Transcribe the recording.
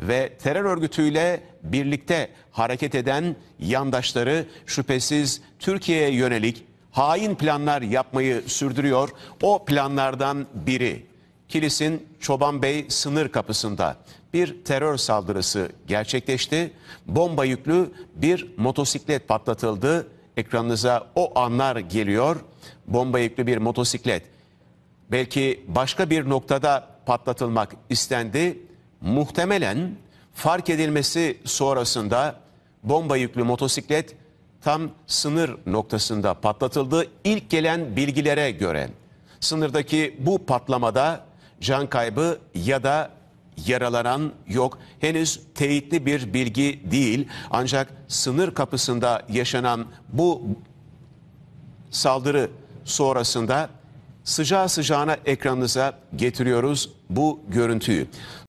ve terör örgütüyle birlikte hareket eden yandaşları şüphesiz Türkiye'ye yönelik hain planlar yapmayı sürdürüyor. O planlardan biri Kilis'in Çoban Bey sınır kapısında bir terör saldırısı gerçekleşti. Bomba yüklü bir motosiklet patlatıldı. Ekranınıza o anlar geliyor. Bomba yüklü bir motosiklet belki başka bir noktada patlatılmak istendi muhtemelen fark edilmesi sonrasında bomba yüklü motosiklet tam sınır noktasında patlatıldı. İlk gelen bilgilere göre sınırdaki bu patlamada can kaybı ya da yaralanan yok. Henüz teyitli bir bilgi değil. Ancak sınır kapısında yaşanan bu saldırı sonrasında sıcağı sıcağına ekranınıza getiriyoruz bu görüntüyü.